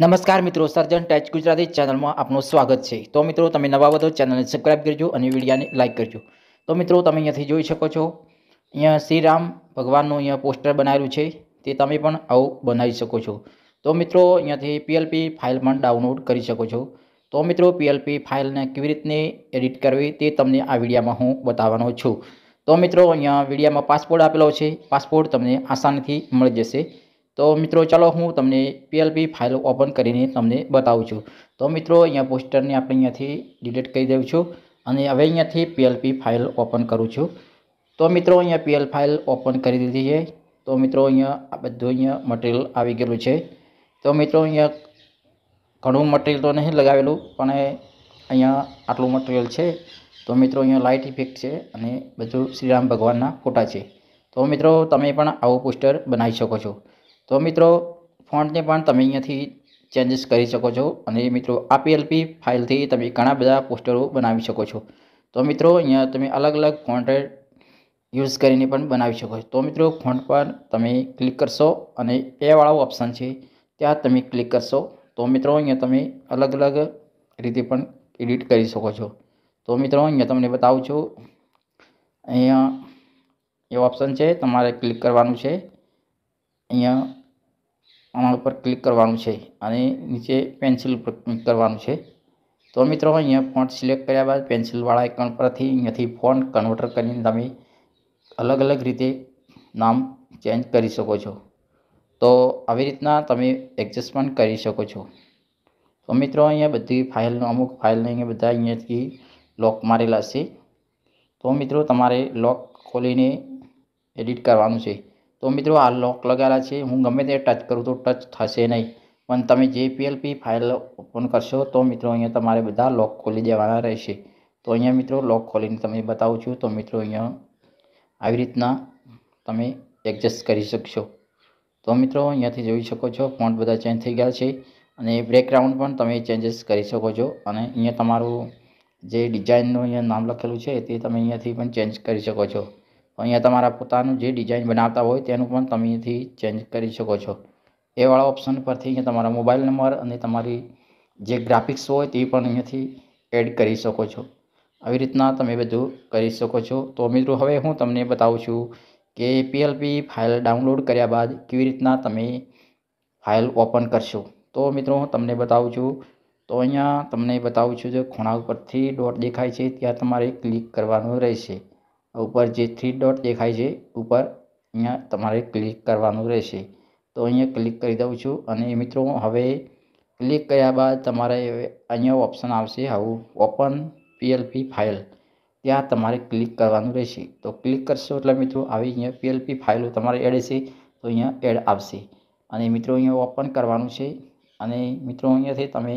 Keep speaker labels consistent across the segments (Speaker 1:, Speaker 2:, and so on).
Speaker 1: નમસ્કાર મિત્રો સર્જન ટેચ ગુજરાતી ચેનલમાં આપનું સ્વાગત છે તો મિત્રો તમે નવા બધો ચેનલને સબસ્ક્રાઈબ કરજો અને વિડીયાને લાઇક કરજો તો મિત્રો તમે અહીંયાથી જોઈ શકો છો અહીંયા શ્રીરામ ભગવાનનું અહીંયા પોસ્ટર બનાવેલું છે તે તમે પણ આવું બનાવી શકો છો તો મિત્રો અહીંયાથી પીએલપી ફાઇલ પણ ડાઉનલોડ કરી શકો છો તો મિત્રો પીએલપી ફાઇલને કેવી રીતને એડિટ કરવી તે તમને આ વિડીયામાં હું બતાવવાનો છું તો મિત્રો અહીંયા વિડીયામાં પાસપોર્ટ આપેલો છે પાસપોર્ટ તમને આસાનીથી મળી જશે તો મિત્રો ચાલો હું તમને પીએલપી ફાઇલ ઓપન કરીને તમને બતાવું છું તો મિત્રો અહીંયા પોસ્ટરને આપણે અહીંયાથી ડિલીટ કરી દઉં છું અને હવે અહીંયાથી પીએલપી ફાઇલ ઓપન કરું છું તો મિત્રો અહીંયા પીએલ ફાઇલ ઓપન કરી દીધી છે તો મિત્રો અહીંયા આ બધું અહીંયા મટીરિયલ આવી ગયેલું છે તો મિત્રો અહીંયા ઘણું મટીરિયલ તો નહીં લગાવેલું પણ અહીંયા આટલું મટીરિયલ છે તો મિત્રો અહીંયા લાઇટ ઇફેક્ટ છે અને બધું શ્રીરામ ભગવાનના ફોટા છે તો મિત્રો તમે પણ આવું પોસ્ટર બનાવી શકો છો તો મિત્રો ફોન્ટને પણ તમે અહીંયાથી ચેન્જીસ કરી શકો છો અને મિત્રો આ પીએલપી ફાઇલથી તમે ઘણા બધા પોસ્ટરો બનાવી શકો છો તો મિત્રો અહીંયા તમે અલગ અલગ ફોન્ટ યુઝ કરીને પણ બનાવી શકો છો તો મિત્રો ફોન્ટ પર તમે ક્લિક કરશો અને એવાળો ઓપ્શન છે ત્યાં તમે ક્લિક કરશો તો મિત્રો અહીંયા તમે અલગ અલગ રીતે પણ એડિટ કરી શકો છો તો મિત્રો અહીંયા તમને બતાવું છું અહીંયા એ ઓપ્શન છે તમારે ક્લિક કરવાનું છે અહીંયા આના ઉપર ક્લિક કરવાનું છે અને નીચે પેન્સિલ ઉપર ક્લિક કરવાનું છે તો મિત્રો અહીંયા ફોન્ટ સિલેક્ટ કર્યા બાદ પેન્સિલવાળા આઇકન પરથી અહીંયાથી ફોન કન્વર્ટર કરીને તમે અલગ અલગ રીતે નામ ચેન્જ કરી શકો છો તો આવી રીતના તમે એડજસ્ટમેન્ટ કરી શકો છો તો મિત્રો અહીંયા બધી ફાઇલનો અમુક ફાઇલને અહીંયા બધા અહીંયાથી લોક મારેલા છે તો મિત્રો તમારે લોક ખોલીને એડિટ કરવાનું છે તો મિત્રો આ લોક લગાવેલા છે હું ગમે તે ટચ કરું તો ટચ થશે નહીં પણ તમે જે પીએલપી ફાઇલ ઓપન કરશો તો મિત્રો અહીંયા તમારે બધા લોક ખોલી દેવાના રહેશે તો અહીંયા મિત્રો લોક ખોલીને તમે બતાવું છું તો મિત્રો અહીંયા આવી રીતના તમે એડજસ્ટ કરી શકશો તો મિત્રો અહીંયાથી જોઈ શકો છો ફોન્ટ બધા ચેન્જ થઈ ગયા છે અને બ્રેકગ્રાઉન્ડ પણ તમે ચેન્જીસ કરી શકો છો અને અહીંયા તમારું જે ડિઝાઇનનું અહીંયા નામ લખેલું છે તે તમે અહીંયાથી પણ ચેન્જ કરી શકો છો અહીંયા તમારા પોતાનું જે ડિઝાઇન બનાવતા હોય તેનું પણ તમે અહીંથી ચેન્જ કરી શકો છો એવાળા ઓપ્શન પરથી અહીંયા તમારા મોબાઈલ નંબર અને તમારી જે ગ્રાફિક્સ હોય તે પણ અહીંયાથી એડ કરી શકો છો આવી રીતના તમે બધું કરી શકો છો તો મિત્રો હવે હું તમને બતાવું છું કે પીએલપી ફાઇલ ડાઉનલોડ કર્યા બાદ કેવી રીતના તમે ફાઇલ ઓપન કરશો તો મિત્રો હું તમને બતાવું છું તો અહીંયા તમને બતાવું છું જે ખૂણા ઉપરથી ડોટ દેખાય છે ત્યાં તમારે ક્લિક કરવાનું રહેશે ઉપર જે થ્રી ડોટ દેખાય છે ઉપર અહીંયા તમારે ક્લિક કરવાનું રહેશે તો અહીંયા ક્લિક કરી દઉં છું અને મિત્રો હવે ક્લિક કર્યા બાદ તમારે અહીંયા ઓપ્શન આવશે હવું ઓપન પીએલપી ફાઇલ ત્યાં તમારે ક્લિક કરવાનું રહેશે તો ક્લિક કરશો એટલે મિત્રો આવી અહીંયા પીએલપી ફાઇલો તમારે એડ હશે તો અહીંયા એડ આવશે અને મિત્રો અહીંયા ઓપન કરવાનું છે અને મિત્રો અહીંયાથી તમે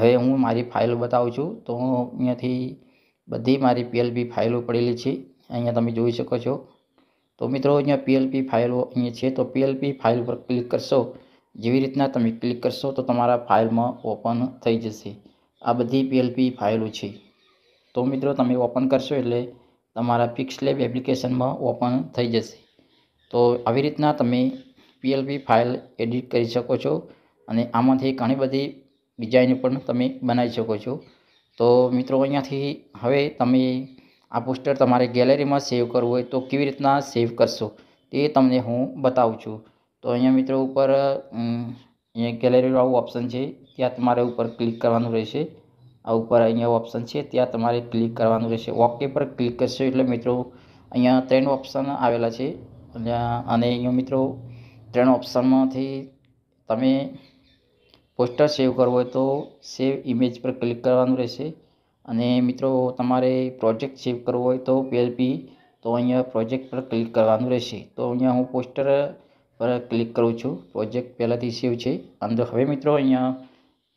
Speaker 1: હવે હું મારી ફાઇલ બતાવું છું તો અહીંયાથી બધી મારી પીએલપી ફાઇલો પડેલી છે અહીંયા તમે જોઈ શકો છો તો મિત્રો અહીંયા પીએલપી ફાઇલો અહીંયા છે તો પીએલપી ફાઇલ પર ક્લિક કરશો જેવી રીતના તમે ક્લિક કરશો તો તમારા ફાઇલમાં ઓપન થઈ જશે આ બધી પીએલપી ફાઇલો છે તો મિત્રો તમે ઓપન કરશો એટલે તમારા ફિક્સ લેબ એપ્લિકેશનમાં ઓપન થઈ જશે તો આવી રીતના તમે પીએલપી ફાઇલ એડિટ કરી શકો છો અને આમાંથી ઘણી બધી ડિઝાઇન પણ તમે બનાવી શકો છો તો મિત્રો અહીંયાથી હવે તમે આ પોસ્ટર તમારે ગેલેરીમાં સેવ કરવું હોય તો કેવી રીતના સેવ કરશો તે તમને હું બતાવું છું તો અહીંયા મિત્રો ઉપર અહીંયા ગેલેરીવાળું ઓપ્શન છે ત્યાં તમારે ઉપર ક્લિક કરવાનું રહેશે આ ઉપર અહીંયા ઓપ્શન છે ત્યાં તમારે ક્લિક કરવાનું રહેશે ઓકે પર ક્લિક કરશો એટલે મિત્રો અહીંયા ત્રણ ઓપ્શન આવેલા છે અને અહીંયા મિત્રો ત્રણ ઓપ્શનમાંથી તમે પોસ્ટર સેવ કરવો હોય તો સેવ ઇમેજ પર ક્લિક કરવાનું રહેશે અને મિત્રો તમારે પ્રોજેક્ટ સેવ કરવો હોય તો પીએલપી તો અહીંયા પ્રોજેક્ટ પર ક્લિક કરવાનું રહેશે તો અહીંયા હું પોસ્ટર પર ક્લિક કરું છું પ્રોજેક્ટ પહેલાંથી સેવ છે અંદર હવે મિત્રો અહીંયા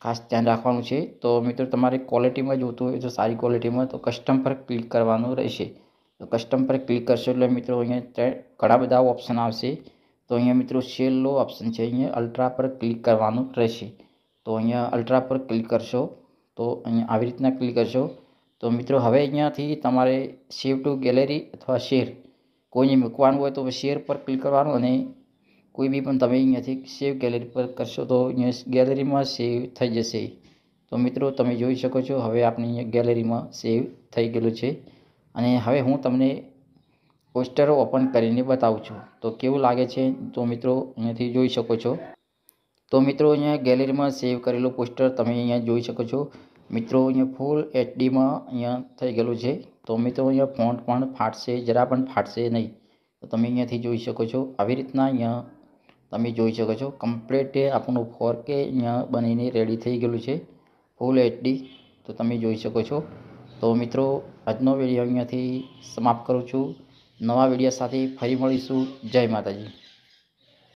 Speaker 1: ખાસ ધ્યાન રાખવાનું છે તો મિત્રો તમારે ક્વોલિટીમાં જોતું હોય તો સારી ક્વોલિટીમાં તો કસ્ટમ પર ક્લિક કરવાનું રહેશે તો કસ્ટમ પર ક્લિક કરશો એટલે મિત્રો અહીંયા ઘણા બધા ઓપ્શન આવશે તો અહીંયા મિત્રો છેલ્લો ઓપ્શન છે અહીંયા અલ્ટ્રા પર ક્લિક કરવાનું રહેશે તો અહીંયા અલ્ટ્રા પર ક્લિક કરશો તો અહીંયા આવી રીતના ક્લિક કરશો તો મિત્રો હવે અહીંયાથી તમારે સેવ ટુ ગેલેરી અથવા શેર કોઈને મૂકવાનું હોય તો શેર પર ક્લિક કરવાનું અને કોઈ બી પણ તમે અહીંયાથી સેવ ગેલેરી પર કરશો તો અહીંયા ગેલેરીમાં સેવ થઈ જશે તો મિત્રો તમે જોઈ શકો છો હવે આપણી અહીંયા ગેલેરીમાં સેવ થઈ ગયેલું છે અને હવે હું તમને પોસ્ટરો ઓપન કરીને બતાવું છું તો કેવું લાગે છે તો મિત્રો અહીંયાથી જોઈ શકો છો તો મિત્રો અહીંયા ગેલેરીમાં સેવ કરેલું પોસ્ટર તમે અહીંયા જોઈ શકો છો મિત્રો અહીંયા ફૂલ એચડીમાં અહીંયા થઈ ગયેલું છે તો મિત્રો અહીંયા ફોન પણ ફાટશે જરા પણ ફાટશે નહીં તો તમે અહીંયાથી જોઈ શકો છો આવી રીતના અહીંયા તમે જોઈ શકો છો કમ્પ્લીટ આપણું ફોર કે અહીંયા બનીને રેડી થઈ ગયેલું છે ફૂલ એચડી તો તમે જોઈ શકો છો તો મિત્રો આજનો વિડીયો અહીંયાથી સમાપ્ત કરું છું નવા વિડીયો સાથે ફરી મળીશું જય માતાજી